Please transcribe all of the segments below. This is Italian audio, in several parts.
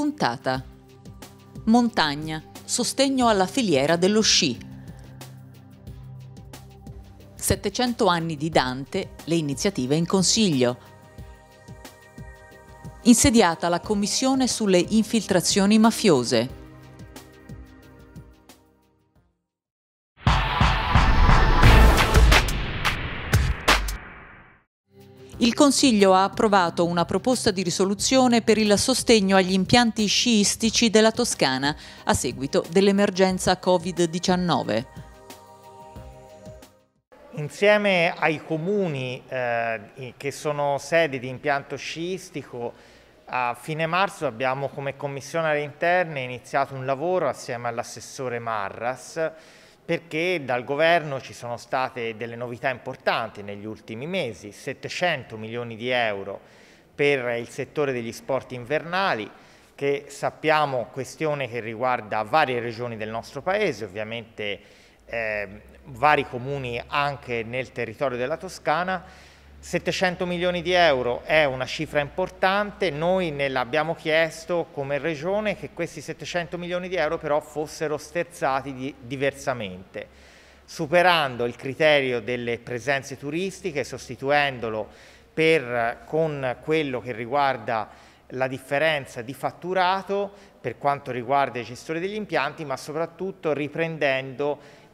puntata. Montagna, sostegno alla filiera dello sci. 700 anni di Dante, le iniziative in consiglio. Insediata la commissione sulle infiltrazioni mafiose. Consiglio ha approvato una proposta di risoluzione per il sostegno agli impianti sciistici della Toscana a seguito dell'emergenza Covid-19. Insieme ai comuni eh, che sono sedi di impianto sciistico, a fine marzo abbiamo come Commissione all'interno iniziato un lavoro assieme all'assessore Marras perché dal governo ci sono state delle novità importanti negli ultimi mesi, 700 milioni di euro per il settore degli sport invernali, che sappiamo questione che riguarda varie regioni del nostro paese, ovviamente eh, vari comuni anche nel territorio della Toscana, 700 milioni di euro è una cifra importante, noi ne l'abbiamo chiesto come Regione che questi 700 milioni di euro però fossero sterzati di, diversamente, superando il criterio delle presenze turistiche, sostituendolo per, con quello che riguarda la differenza di fatturato per quanto riguarda i gestori degli impianti, ma soprattutto riprendendo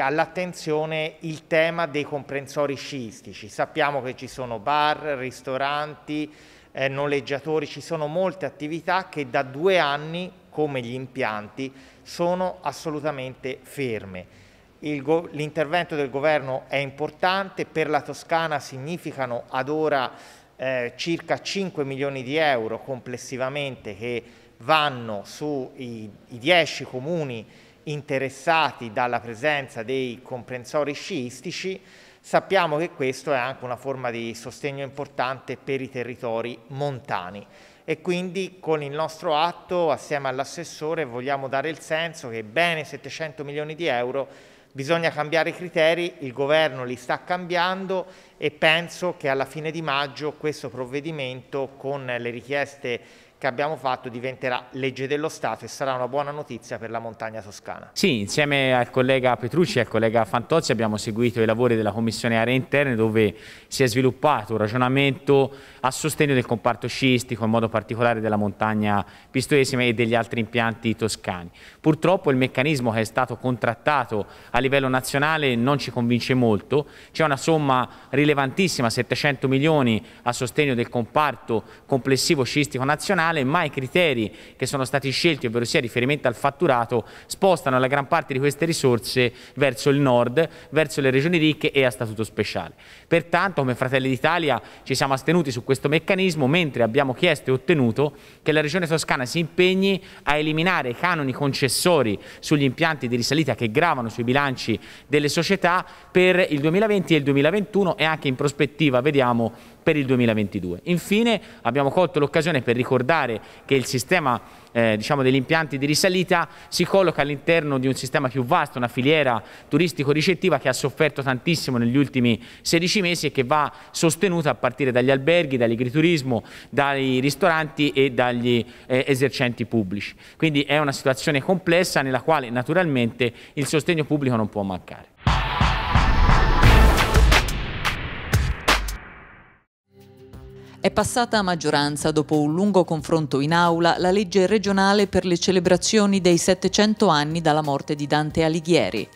all'attenzione il tema dei comprensori sciistici. Sappiamo che ci sono bar, ristoranti, eh, noleggiatori, ci sono molte attività che da due anni, come gli impianti, sono assolutamente ferme. L'intervento del governo è importante, per la Toscana significano ad ora eh, circa 5 milioni di euro complessivamente che vanno sui 10 comuni interessati dalla presenza dei comprensori sciistici, sappiamo che questo è anche una forma di sostegno importante per i territori montani e quindi con il nostro atto assieme all'assessore vogliamo dare il senso che bene 700 milioni di euro bisogna cambiare i criteri, il governo li sta cambiando e penso che alla fine di maggio questo provvedimento con le richieste che abbiamo fatto diventerà legge dello Stato e sarà una buona notizia per la montagna toscana. Sì, insieme al collega Petrucci e al collega Fantozzi abbiamo seguito i lavori della Commissione Aree Interne dove si è sviluppato un ragionamento a sostegno del comparto sciistico, in modo particolare della montagna pistoesima e degli altri impianti toscani. Purtroppo il meccanismo che è stato contrattato a livello nazionale non ci convince molto, c'è una somma rilevantissima, 700 milioni a sostegno del comparto complessivo sciistico nazionale, nazionale, ma i criteri che sono stati scelti, ovvero sia riferimento al fatturato, spostano la gran parte di queste risorse verso il nord, verso le regioni ricche e a statuto speciale. Pertanto, come Fratelli d'Italia, ci siamo astenuti su questo meccanismo, mentre abbiamo chiesto e ottenuto che la Regione Toscana si impegni a eliminare i canoni concessori sugli impianti di risalita che gravano sui bilanci delle società per il 2020 e il 2021 e anche in prospettiva, vediamo, per il 2022. Infine abbiamo colto l'occasione per ricordare che il sistema eh, diciamo, degli impianti di risalita si colloca all'interno di un sistema più vasto, una filiera turistico-ricettiva che ha sofferto tantissimo negli ultimi 16 mesi e che va sostenuta a partire dagli alberghi, dall'agriturismo, dai ristoranti e dagli eh, esercenti pubblici. Quindi è una situazione complessa nella quale naturalmente il sostegno pubblico non può mancare. È passata a maggioranza, dopo un lungo confronto in aula, la legge regionale per le celebrazioni dei 700 anni dalla morte di Dante Alighieri.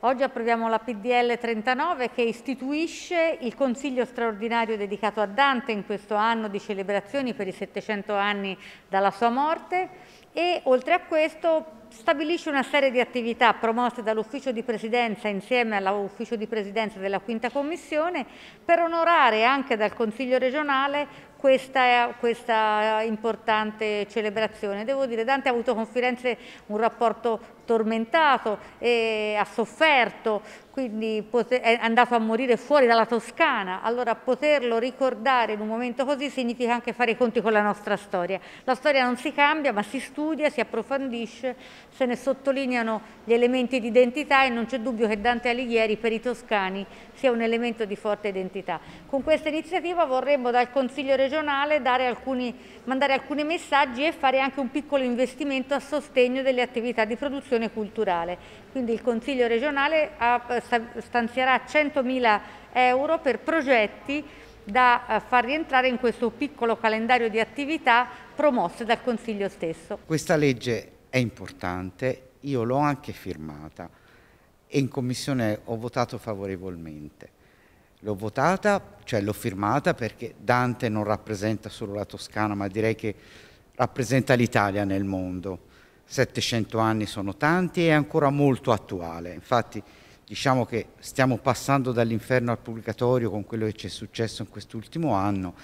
Oggi approviamo la PDL 39 che istituisce il Consiglio straordinario dedicato a Dante in questo anno di celebrazioni per i 700 anni dalla sua morte e oltre a questo stabilisce una serie di attività promosse dall'ufficio di presidenza insieme all'ufficio di presidenza della quinta commissione per onorare anche dal Consiglio regionale questa, questa, importante celebrazione. Devo dire, Dante ha avuto con Firenze un rapporto tormentato, e ha sofferto, quindi è andato a morire fuori dalla Toscana, allora poterlo ricordare in un momento così significa anche fare i conti con la nostra storia. La storia non si cambia, ma si studia, si approfondisce, se ne sottolineano gli elementi di identità e non c'è dubbio che Dante Alighieri per i toscani sia un elemento di forte identità. Con questa iniziativa vorremmo dal Consiglio regionale regionale, alcuni, mandare alcuni messaggi e fare anche un piccolo investimento a sostegno delle attività di produzione culturale. Quindi il Consiglio regionale eh, stanzierà 100.000 euro per progetti da eh, far rientrare in questo piccolo calendario di attività promosse dal Consiglio stesso. Questa legge è importante, io l'ho anche firmata e in Commissione ho votato favorevolmente l'ho votata, cioè l'ho firmata perché Dante non rappresenta solo la Toscana, ma direi che rappresenta l'Italia nel mondo. 700 anni sono tanti e è ancora molto attuale. Infatti diciamo che stiamo passando dall'inferno al pubblicatorio con quello che ci è successo in quest'ultimo anno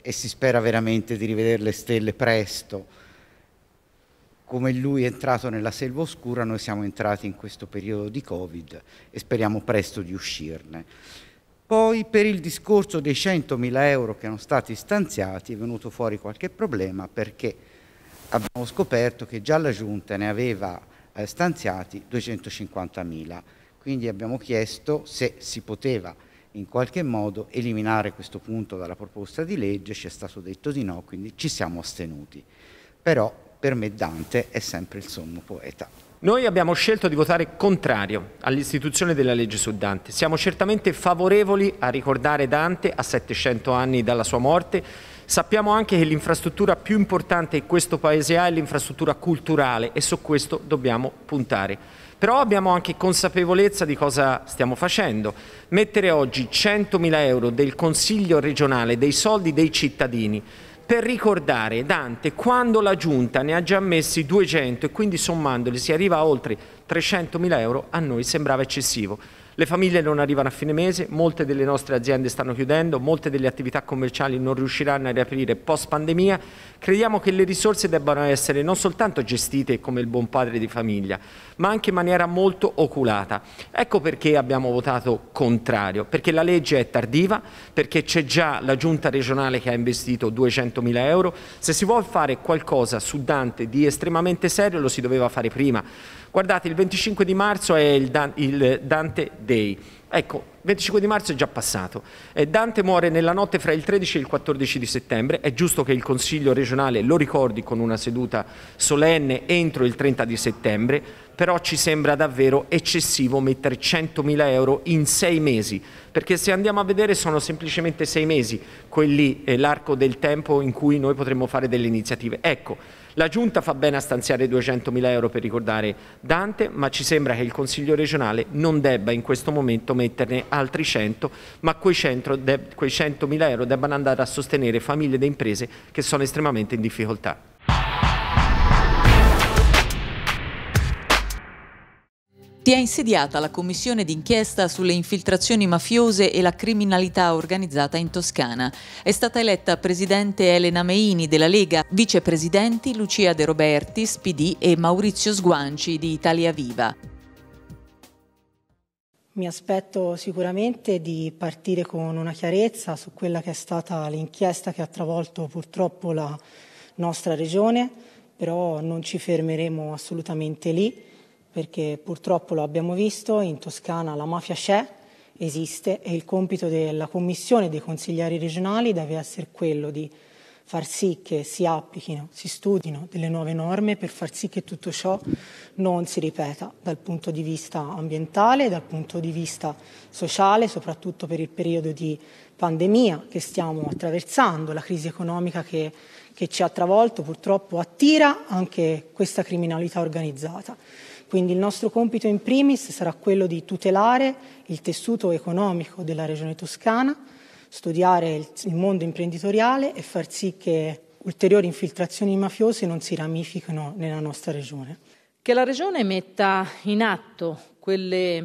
e si spera veramente di rivedere le stelle presto. Come lui è entrato nella selva oscura, noi siamo entrati in questo periodo di Covid e speriamo presto di uscirne. Poi per il discorso dei 100.000 euro che erano stati stanziati è venuto fuori qualche problema perché abbiamo scoperto che già la Giunta ne aveva eh, stanziati 250.000. Quindi abbiamo chiesto se si poteva in qualche modo eliminare questo punto dalla proposta di legge, ci è stato detto di no, quindi ci siamo astenuti. Però per me Dante è sempre il sommo poeta. Noi abbiamo scelto di votare contrario all'istituzione della legge su Dante. Siamo certamente favorevoli a ricordare Dante a 700 anni dalla sua morte. Sappiamo anche che l'infrastruttura più importante che questo Paese ha è l'infrastruttura culturale e su questo dobbiamo puntare. Però abbiamo anche consapevolezza di cosa stiamo facendo. Mettere oggi 100.000 euro del Consiglio regionale, dei soldi dei cittadini, per ricordare Dante quando la giunta ne ha già messi 200 e quindi sommandoli si arriva a oltre 300.000 euro, a noi sembrava eccessivo. Le famiglie non arrivano a fine mese, molte delle nostre aziende stanno chiudendo, molte delle attività commerciali non riusciranno a riaprire post pandemia. Crediamo che le risorse debbano essere non soltanto gestite come il buon padre di famiglia, ma anche in maniera molto oculata. Ecco perché abbiamo votato contrario, perché la legge è tardiva, perché c'è già la giunta regionale che ha investito 200 mila euro. Se si vuole fare qualcosa su Dante di estremamente serio lo si doveva fare prima. Guardate, il 25 di marzo è il, Dan il Dante Day. Ecco, 25 di marzo è già passato. Eh, Dante muore nella notte fra il 13 e il 14 di settembre. È giusto che il Consiglio regionale lo ricordi con una seduta solenne entro il 30 di settembre però ci sembra davvero eccessivo mettere 100.000 euro in sei mesi, perché se andiamo a vedere sono semplicemente sei mesi, quelli eh, l'arco del tempo in cui noi potremmo fare delle iniziative. Ecco, la Giunta fa bene a stanziare 200.000 euro per ricordare Dante, ma ci sembra che il Consiglio regionale non debba in questo momento metterne altri 100, ma quei 100.000 euro debbano andare a sostenere famiglie ed imprese che sono estremamente in difficoltà. Ti è insediata la commissione d'inchiesta sulle infiltrazioni mafiose e la criminalità organizzata in Toscana. È stata eletta presidente Elena Meini della Lega, vicepresidenti Lucia De Robertis, PD e Maurizio Sguanci di Italia Viva. Mi aspetto sicuramente di partire con una chiarezza su quella che è stata l'inchiesta che ha travolto purtroppo la nostra regione, però non ci fermeremo assolutamente lì perché purtroppo lo abbiamo visto, in Toscana la mafia c'è, esiste e il compito della Commissione e dei consiglieri regionali deve essere quello di far sì che si applichino, si studino delle nuove norme per far sì che tutto ciò non si ripeta dal punto di vista ambientale, dal punto di vista sociale, soprattutto per il periodo di pandemia che stiamo attraversando, la crisi economica che che ci ha travolto purtroppo attira anche questa criminalità organizzata. Quindi il nostro compito in primis sarà quello di tutelare il tessuto economico della regione toscana, studiare il mondo imprenditoriale e far sì che ulteriori infiltrazioni mafiose non si ramifichino nella nostra regione. Che la regione metta in atto quelle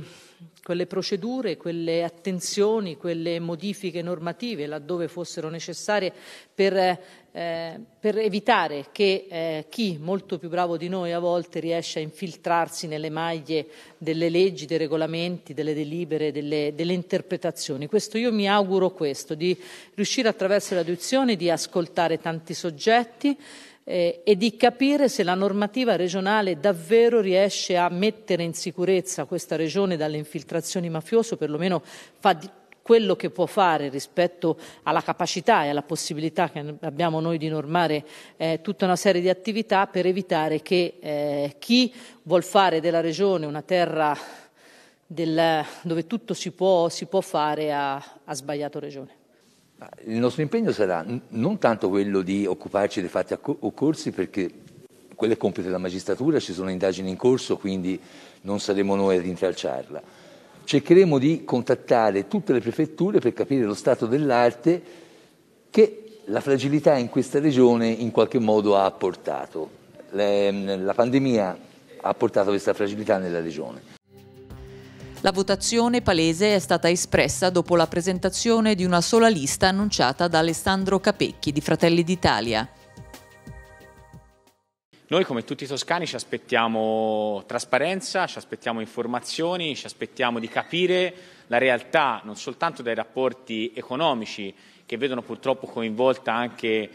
quelle procedure, quelle attenzioni, quelle modifiche normative laddove fossero necessarie per, eh, per evitare che eh, chi molto più bravo di noi a volte riesce a infiltrarsi nelle maglie delle leggi, dei regolamenti, delle delibere, delle, delle interpretazioni. Questo, io mi auguro questo, di riuscire attraverso le audizioni di ascoltare tanti soggetti, eh, e di capire se la normativa regionale davvero riesce a mettere in sicurezza questa regione dalle infiltrazioni mafiose, o perlomeno fa di quello che può fare rispetto alla capacità e alla possibilità che abbiamo noi di normare eh, tutta una serie di attività per evitare che eh, chi vuol fare della regione una terra del, dove tutto si può, si può fare ha sbagliato regione. Il nostro impegno sarà non tanto quello di occuparci dei fatti occorsi, perché quello è compito della magistratura, ci sono indagini in corso, quindi non saremo noi ad intralciarla. Cercheremo di contattare tutte le prefetture per capire lo stato dell'arte che la fragilità in questa regione in qualche modo ha portato. La pandemia ha portato questa fragilità nella regione. La votazione palese è stata espressa dopo la presentazione di una sola lista annunciata da Alessandro Capecchi di Fratelli d'Italia. Noi come tutti i toscani ci aspettiamo trasparenza, ci aspettiamo informazioni, ci aspettiamo di capire la realtà non soltanto dai rapporti economici che vedono purtroppo coinvolta anche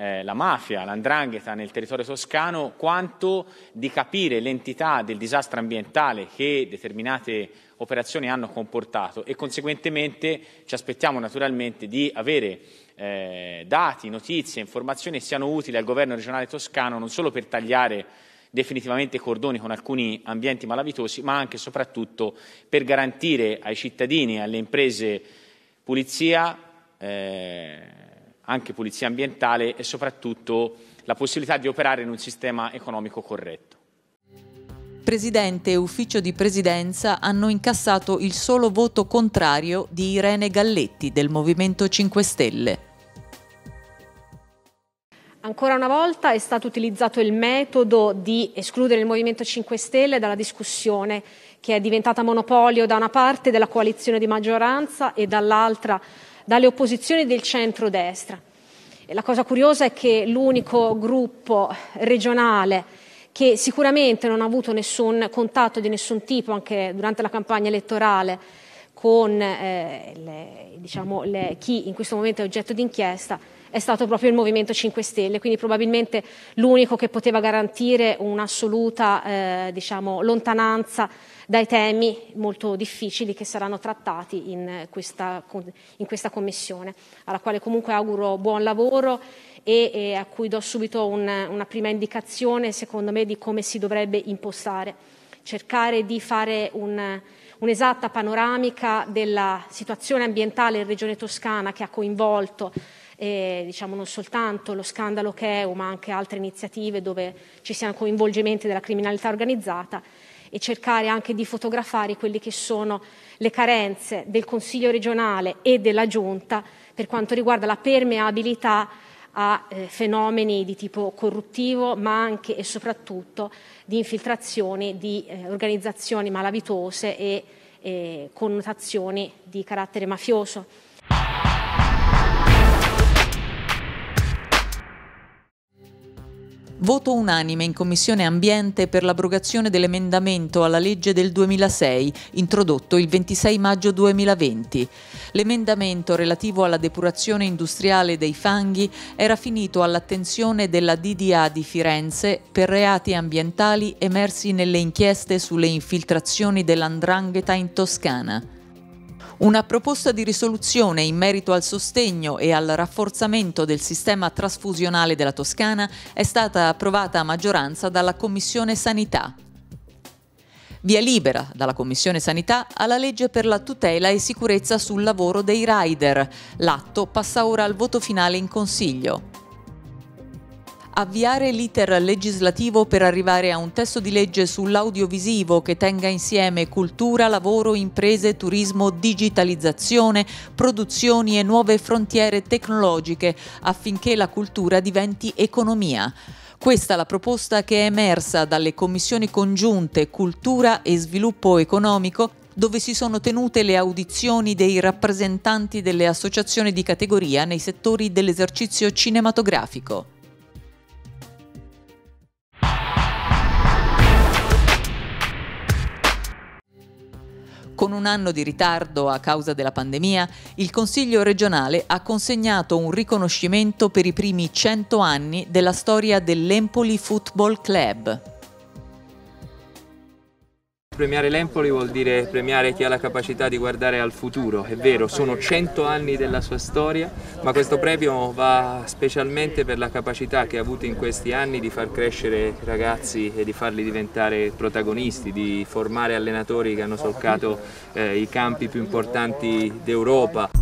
eh, la mafia, l'andrangheta nel territorio toscano, quanto di capire l'entità del disastro ambientale che determinate operazioni hanno comportato e conseguentemente ci aspettiamo naturalmente di avere eh, dati, notizie, informazioni che siano utili al governo regionale toscano non solo per tagliare definitivamente i cordoni con alcuni ambienti malavitosi, ma anche e soprattutto per garantire ai cittadini e alle imprese pulizia, eh, anche pulizia ambientale e soprattutto la possibilità di operare in un sistema economico corretto. Presidente e Ufficio di Presidenza hanno incassato il solo voto contrario di Irene Galletti del Movimento 5 Stelle. Ancora una volta è stato utilizzato il metodo di escludere il Movimento 5 Stelle dalla discussione che è diventata monopolio da una parte della coalizione di maggioranza e dall'altra dalle opposizioni del centro-destra. E la cosa curiosa è che l'unico gruppo regionale che sicuramente non ha avuto nessun contatto di nessun tipo anche durante la campagna elettorale con eh, le, diciamo, le, chi in questo momento è oggetto di inchiesta è stato proprio il Movimento 5 Stelle, quindi probabilmente l'unico che poteva garantire un'assoluta eh, diciamo, lontananza dai temi molto difficili che saranno trattati in eh, questa, in questa commissione, alla quale comunque auguro buon lavoro e, e a cui do subito un, una prima indicazione, secondo me, di come si dovrebbe impostare. Cercare di fare un, un'esatta panoramica della situazione ambientale in Regione Toscana che ha coinvolto eh, diciamo non soltanto lo scandalo che è, ma anche altre iniziative dove ci siano coinvolgimenti della criminalità organizzata e cercare anche di fotografare quelle che sono le carenze del Consiglio regionale e della Giunta per quanto riguarda la permeabilità a eh, fenomeni di tipo corruttivo, ma anche e soprattutto di infiltrazioni di eh, organizzazioni malavitose e eh, connotazioni di carattere mafioso. Voto unanime in Commissione Ambiente per l'abrogazione dell'emendamento alla legge del 2006, introdotto il 26 maggio 2020. L'emendamento relativo alla depurazione industriale dei fanghi era finito all'attenzione della DDA di Firenze per reati ambientali emersi nelle inchieste sulle infiltrazioni dell'andrangheta in Toscana una proposta di risoluzione in merito al sostegno e al rafforzamento del sistema trasfusionale della Toscana è stata approvata a maggioranza dalla Commissione Sanità. Via libera dalla Commissione Sanità alla legge per la tutela e sicurezza sul lavoro dei rider. L'atto passa ora al voto finale in Consiglio avviare l'iter legislativo per arrivare a un testo di legge sull'audiovisivo che tenga insieme cultura, lavoro, imprese, turismo, digitalizzazione, produzioni e nuove frontiere tecnologiche affinché la cultura diventi economia. Questa è la proposta che è emersa dalle commissioni congiunte Cultura e Sviluppo Economico dove si sono tenute le audizioni dei rappresentanti delle associazioni di categoria nei settori dell'esercizio cinematografico. Con un anno di ritardo a causa della pandemia, il Consiglio regionale ha consegnato un riconoscimento per i primi 100 anni della storia dell'Empoli Football Club. Premiare l'Empoli vuol dire premiare chi ha la capacità di guardare al futuro, è vero, sono 100 anni della sua storia, ma questo premio va specialmente per la capacità che ha avuto in questi anni di far crescere ragazzi e di farli diventare protagonisti, di formare allenatori che hanno solcato eh, i campi più importanti d'Europa.